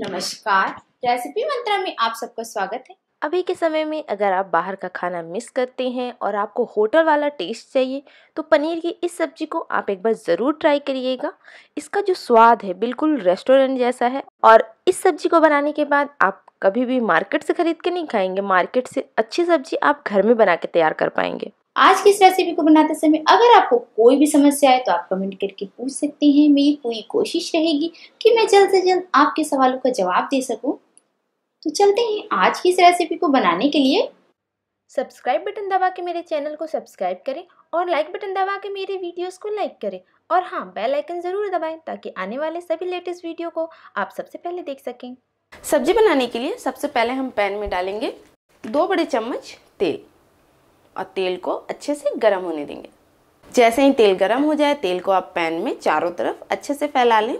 नमस्कार रेसिपी मंत्रा में आप सबका स्वागत है अभी के समय में अगर आप बाहर का खाना मिस करते हैं और आपको होटल वाला टेस्ट चाहिए तो पनीर की इस सब्जी को आप एक बार ज़रूर ट्राई करिएगा इसका जो स्वाद है बिल्कुल रेस्टोरेंट जैसा है और इस सब्जी को बनाने के बाद आप कभी भी मार्केट से ख़रीद के नहीं खाएंगे मार्केट से अच्छी सब्जी आप घर में बना के तैयार कर पाएंगे आज की इस रेसिपी को बनाते समय अगर आपको कोई भी समस्या है तो आप कमेंट करके पूछ सकते हैं मेरी पूरी कोशिश रहेगी कि मैं जल्द से जल्द आपके सवालों का जवाब दे सकूं। तो चलते हैं आज की इस रेसिपी को बनाने के लिए सब्सक्राइब बटन दबा के मेरे चैनल को सब्सक्राइब करें और लाइक बटन दबा के मेरे वीडियोस को लाइक करें और हाँ बेल आइकन ज़रूर दबाएं ताकि आने वाले सभी लेटेस्ट वीडियो को आप सबसे पहले देख सकें सब्जी बनाने के लिए सबसे पहले हम पैन में डालेंगे दो बड़े चम्मच तेल और तेल को अच्छे से गर्म होने देंगे जैसे ही तेल गर्म हो जाए तेल को आप पैन में चारों तरफ अच्छे से फैला लें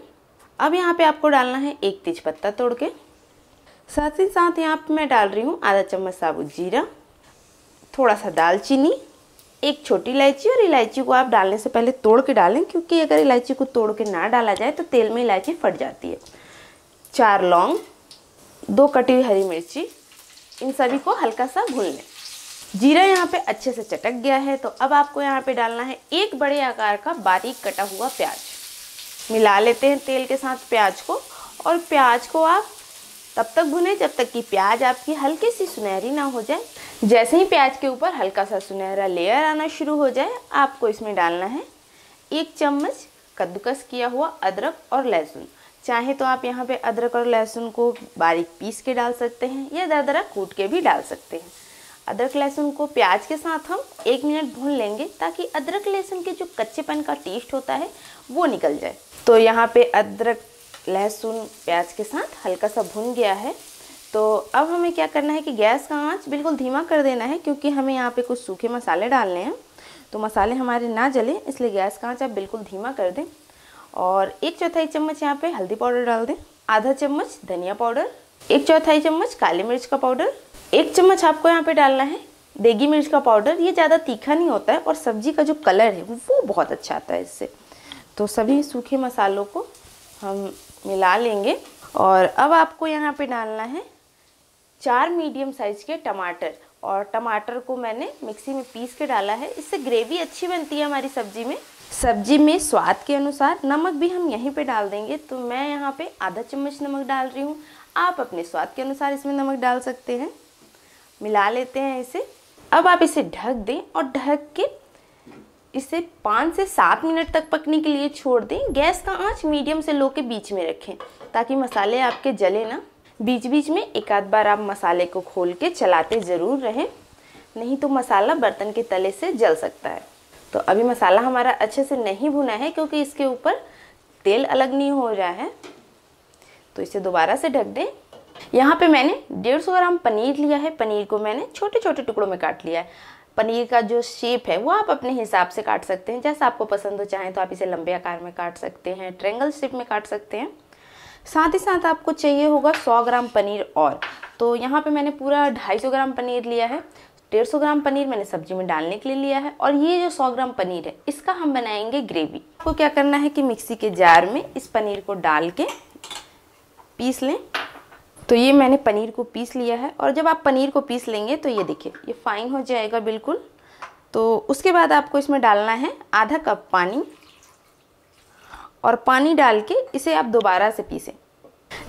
अब यहाँ पे आपको डालना है एक तेज पत्ता तोड़ के साथ ही साथ यहाँ पे मैं डाल रही हूँ आधा चम्मच साबुत जीरा थोड़ा सा दालचीनी एक छोटी इलायची और इलायची को आप डालने से पहले तोड़ के डालें क्योंकि अगर इलायची को तोड़ के ना डाला जाए तो तेल में इलायची फट जाती है चार लौंग दो कटी हुई हरी मिर्ची इन सभी को हल्का सा भून लें जीरा यहाँ पे अच्छे से चटक गया है तो अब आपको यहाँ पे डालना है एक बड़े आकार का बारीक कटा हुआ प्याज मिला लेते हैं तेल के साथ प्याज को और प्याज को आप तब तक भुने जब तक कि प्याज आपकी हल्की सी सुनहरी ना हो जाए जैसे ही प्याज के ऊपर हल्का सा सुनहरा लेयर आना शुरू हो जाए आपको इसमें डालना है एक चम्मच कद्दूकस किया हुआ अदरक और लहसुन चाहे तो आप यहाँ पे अदरक और लहसुन को बारीक पीस के डाल सकते हैं या दरदरा कूट के भी डाल सकते हैं अदरक लहसुन को प्याज के साथ हम एक मिनट भून लेंगे ताकि अदरक लहसुन के जो कच्चेपन का टेस्ट होता है वो निकल जाए तो यहाँ पे अदरक लहसुन प्याज के साथ हल्का सा भुन गया है तो अब हमें क्या करना है कि गैस का आंच बिल्कुल धीमा कर देना है क्योंकि हमें यहाँ पे कुछ सूखे मसाले डालने हैं तो मसाले हमारे ना जले इसलिए गैस का आँच आप बिल्कुल धीमा कर दें और एक चौथाई चम्मच यहाँ पे हल्दी पाउडर डाल दें आधा चम्मच धनिया पाउडर एक चौथाई चम्मच काली मिर्च का पाउडर एक चम्मच आपको यहाँ पे डालना है देगी मिर्च का पाउडर ये ज़्यादा तीखा नहीं होता है और सब्जी का जो कलर है वो बहुत अच्छा आता है इससे तो सभी सूखे मसालों को हम मिला लेंगे और अब आपको यहाँ पे डालना है चार मीडियम साइज़ के टमाटर और टमाटर को मैंने मिक्सी में पीस के डाला है इससे ग्रेवी अच्छी बनती है हमारी सब्जी में सब्जी में स्वाद के अनुसार नमक भी हम यहीं पे डाल देंगे तो मैं यहाँ पे आधा चम्मच नमक डाल रही हूँ आप अपने स्वाद के अनुसार इसमें नमक डाल सकते हैं मिला लेते हैं इसे अब आप इसे ढक दें और ढक के इसे पाँच से सात मिनट तक पकने के लिए छोड़ दें गैस का आंच मीडियम से लो के बीच में रखें ताकि मसाले आपके जले ना बीच बीच में एक आध बार आप मसाले को खोल के चलाते ज़रूर रहें नहीं तो मसाला बर्तन के तले से जल सकता है तो अभी मसाला हमारा अच्छे से नहीं भुना है क्योंकि इसके ऊपर तेल अलग नहीं हो रहा है तो इसे दोबारा से ढक दें यहाँ पे मैंने डेढ़ सौ ग्राम पनीर लिया है पनीर को मैंने छोटे छोटे टुकड़ों में काट लिया है पनीर का जो शेप है वो आप अपने हिसाब से काट सकते हैं जैसा आपको पसंद हो चाहें तो आप इसे लंबे आकार में काट सकते हैं ट्रेंगल शेप में काट सकते हैं साथ ही साथ आपको चाहिए होगा 100 ग्राम पनीर और तो यहाँ पे मैंने पूरा 250 ग्राम पनीर लिया है 150 ग्राम पनीर मैंने सब्जी में डालने के लिए लिया है और ये जो 100 ग्राम पनीर है इसका हम बनाएंगे ग्रेवी आपको क्या करना है कि मिक्सी के जार में इस पनीर को डाल के पीस लें तो ये मैंने पनीर को पीस लिया है और जब आप पनीर को पीस लेंगे तो ये देखिए ये फाइन हो जाएगा बिल्कुल तो उसके बाद आपको इसमें डालना है आधा कप पानी और पानी डाल के इसे आप दोबारा से पीसें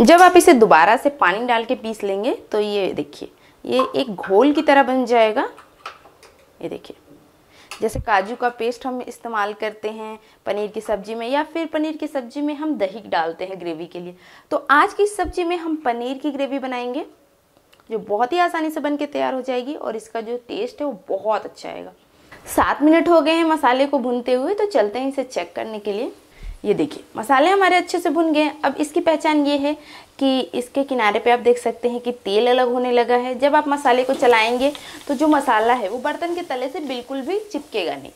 जब आप इसे दोबारा से पानी डाल के पीस लेंगे तो ये देखिए ये एक घोल की तरह बन जाएगा ये देखिए जैसे काजू का पेस्ट हम इस्तेमाल करते हैं पनीर की सब्ज़ी में या फिर पनीर की सब्ज़ी में हम दही डालते हैं ग्रेवी के लिए तो आज की सब्ज़ी में हम पनीर की ग्रेवी बनाएंगे जो बहुत ही आसानी से बन के तैयार हो जाएगी और इसका जो टेस्ट है वो बहुत अच्छा आएगा सात मिनट हो गए हैं मसाले को भूनते हुए तो चलते हैं इसे चेक करने के लिए ये देखिए मसाले हमारे अच्छे से भुन गए अब इसकी पहचान ये है कि इसके किनारे पे आप देख सकते हैं कि तेल अलग होने लगा है जब आप मसाले को चलाएंगे तो जो मसाला है वो बर्तन के तले से बिल्कुल भी चिपकेगा नहीं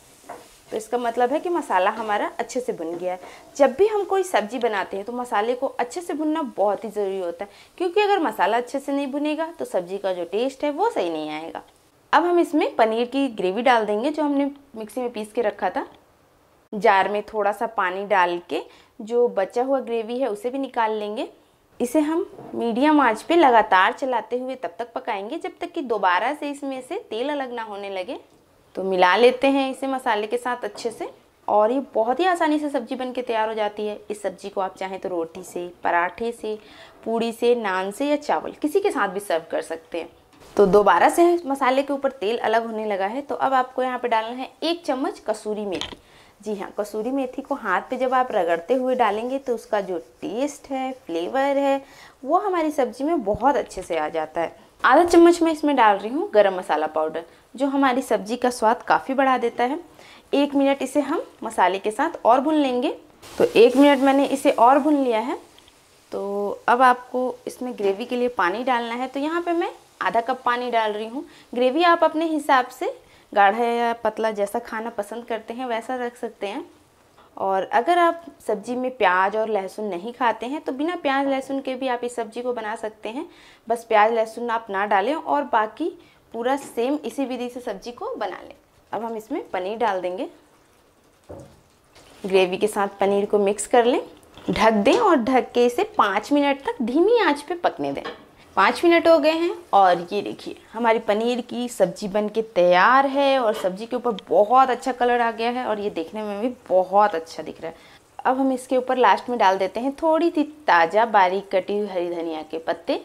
तो इसका मतलब है कि मसाला हमारा अच्छे से भुन गया है जब भी हम कोई सब्जी बनाते हैं तो मसाले को अच्छे से भुनना बहुत ही ज़रूरी होता है क्योंकि अगर मसाला अच्छे से नहीं भुनेगा तो सब्जी का जो टेस्ट है वो सही नहीं आएगा अब हम इसमें पनीर की ग्रेवी डाल देंगे जो हमने मिक्सी में पीस के रखा था जार में थोड़ा सा पानी डाल के जो बचा हुआ ग्रेवी है उसे भी निकाल लेंगे इसे हम मीडियम आंच पे लगातार चलाते हुए तब तक पकाएंगे जब तक कि दोबारा से इसमें से तेल अलग ना होने लगे तो मिला लेते हैं इसे मसाले के साथ अच्छे से और ये बहुत ही आसानी से सब्जी बन के तैयार हो जाती है इस सब्जी को आप चाहें तो रोटी से पराठे से पूड़ी से नान से या चावल किसी के साथ भी सर्व कर सकते हैं तो दोबारा से मसाले के ऊपर तेल अलग होने लगा है तो अब आपको यहाँ पे डालना है एक चम्मच कसूरी मेथी जी हाँ कसूरी मेथी को हाथ पे जब आप रगड़ते हुए डालेंगे तो उसका जो टेस्ट है फ्लेवर है वो हमारी सब्जी में बहुत अच्छे से आ जाता है आधा चम्मच मैं इसमें डाल रही हूँ गरम मसाला पाउडर जो हमारी सब्जी का स्वाद काफ़ी बढ़ा देता है एक मिनट इसे हम मसाले के साथ और भून लेंगे तो एक मिनट मैंने इसे और भून लिया है तो अब आपको इसमें ग्रेवी के लिए पानी डालना है तो यहाँ पे मैं आधा कप पानी डाल रही हूँ ग्रेवी आप अपने हिसाब से गाढ़ा या पतला जैसा खाना पसंद करते हैं वैसा रख सकते हैं और अगर आप सब्जी में प्याज और लहसुन नहीं खाते हैं तो बिना प्याज लहसुन के भी आप इस सब्जी को बना सकते हैं बस प्याज लहसुन आप ना डालें और बाकी पूरा सेम इसी विधि से सब्जी को बना लें अब हम इसमें पनीर डाल देंगे ग्रेवी के साथ पनीर को मिक्स कर लें ढक दें और ढक के इसे पाँच मिनट तक धीमी आंच पे पकने दें पाँच मिनट हो गए हैं और ये देखिए हमारी पनीर की सब्जी बन के तैयार है और सब्जी के ऊपर बहुत अच्छा कलर आ गया है और ये देखने में भी बहुत अच्छा दिख रहा है अब हम इसके ऊपर लास्ट में डाल देते हैं थोड़ी सी ताज़ा बारीक कटी हुई हरी धनिया के पत्ते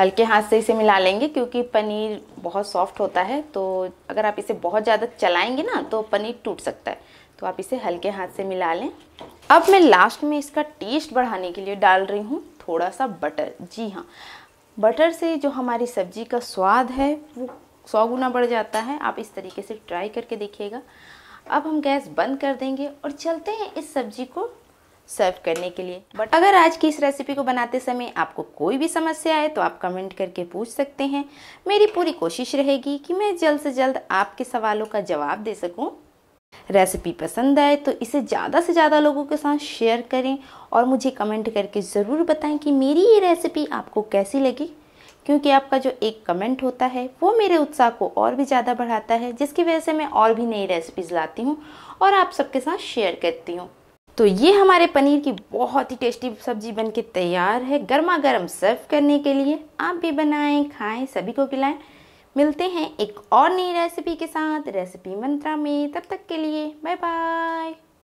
हल्के हाथ से इसे मिला लेंगे क्योंकि पनीर बहुत सॉफ्ट होता है तो अगर आप इसे बहुत ज़्यादा चलाएंगे ना तो पनीर टूट सकता है तो आप इसे हल्के हाथ से मिला लें अब मैं लास्ट में इसका टेस्ट बढ़ाने के लिए डाल रही हूँ थोड़ा सा बटर जी हाँ बटर से जो हमारी सब्ज़ी का स्वाद है वो सौ गुना बढ़ जाता है आप इस तरीके से ट्राई करके देखिएगा अब हम गैस बंद कर देंगे और चलते हैं इस सब्ज़ी को सर्व करने के लिए बट अगर आज की इस रेसिपी को बनाते समय आपको कोई भी समस्या आए तो आप कमेंट करके पूछ सकते हैं मेरी पूरी कोशिश रहेगी कि मैं जल्द से जल्द आपके सवालों का जवाब दे सकूं रेसिपी पसंद आए तो इसे ज़्यादा से ज़्यादा लोगों के साथ शेयर करें और मुझे कमेंट करके ज़रूर बताएं कि मेरी ये रेसिपी आपको कैसी लगी क्योंकि आपका जो एक कमेंट होता है वो मेरे उत्साह को और भी ज़्यादा बढ़ाता है जिसकी वजह से मैं और भी नई रेसिपीज़ लाती हूँ और आप सबके साथ शेयर करती हूँ तो ये हमारे पनीर की बहुत ही टेस्टी सब्जी बनके तैयार है गर्मा गर्म सर्व करने के लिए आप भी बनाएं खाएं सभी को खिलाएं मिलते हैं एक और नई रेसिपी के साथ रेसिपी मंत्रा में तब तक के लिए बाय बाय